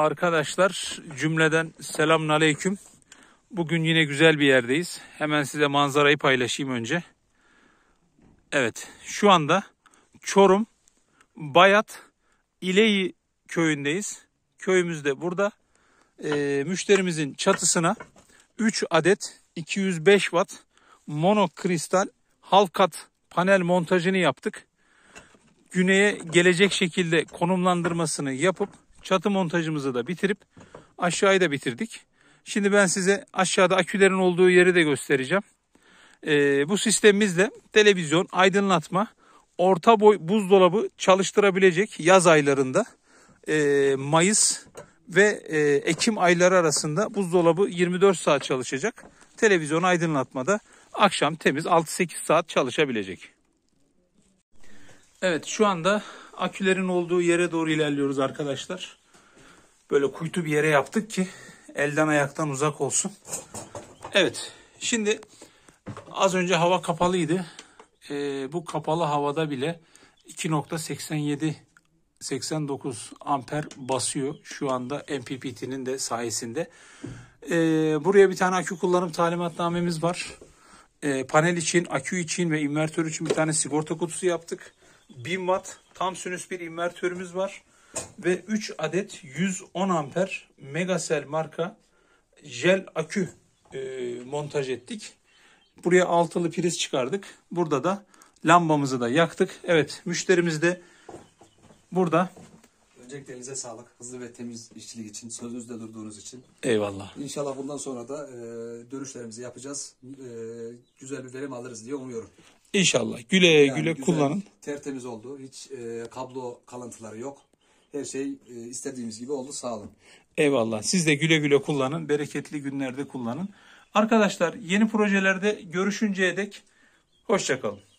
Arkadaşlar cümleden selamun aleyküm. Bugün yine güzel bir yerdeyiz. Hemen size manzarayı paylaşayım önce. Evet şu anda Çorum Bayat İleyi köyündeyiz. Köyümüz de burada. E, müşterimizin çatısına 3 adet 205 watt monokristal halkat panel montajını yaptık. Güneye gelecek şekilde konumlandırmasını yapıp Çatı montajımızı da bitirip aşağıyı da bitirdik. Şimdi ben size aşağıda akülerin olduğu yeri de göstereceğim. Ee, bu sistemimizle televizyon, aydınlatma, orta boy buzdolabı çalıştırabilecek yaz aylarında e, Mayıs ve e, Ekim ayları arasında buzdolabı 24 saat çalışacak. Televizyon aydınlatmada akşam temiz 6-8 saat çalışabilecek. Evet şu anda akülerin olduğu yere doğru ilerliyoruz arkadaşlar. Böyle kuytu bir yere yaptık ki elden ayaktan uzak olsun. Evet şimdi az önce hava kapalıydı. Ee, bu kapalı havada bile 2.87 89 amper basıyor şu anda MPPT'nin de sayesinde. Ee, buraya bir tane akü kullanım talimatnamemiz var. Ee, panel için, akü için ve invertör için bir tane sigorta kutusu yaptık. 1000 watt tam sinüs bir invertörümüz var. Ve 3 adet 110 amper Megasel marka jel akü e, montaj ettik. Buraya altılı priz çıkardık. Burada da lambamızı da yaktık. Evet müşterimiz de burada. Öncelikle elinize sağlık. Hızlı ve temiz işçilik için, sözünüzde durduğunuz için. Eyvallah. İnşallah bundan sonra da e, dönüşlerimizi yapacağız. E, güzel bir verim alırız diye umuyorum. İnşallah. Güle yani güle güzel, kullanın. Tertemiz oldu. Hiç e, kablo kalıntıları yok. Her şey e, istediğimiz gibi oldu. Sağ olun. Eyvallah. Siz de güle güle kullanın. Bereketli günlerde kullanın. Arkadaşlar yeni projelerde görüşünceye dek hoşçakalın.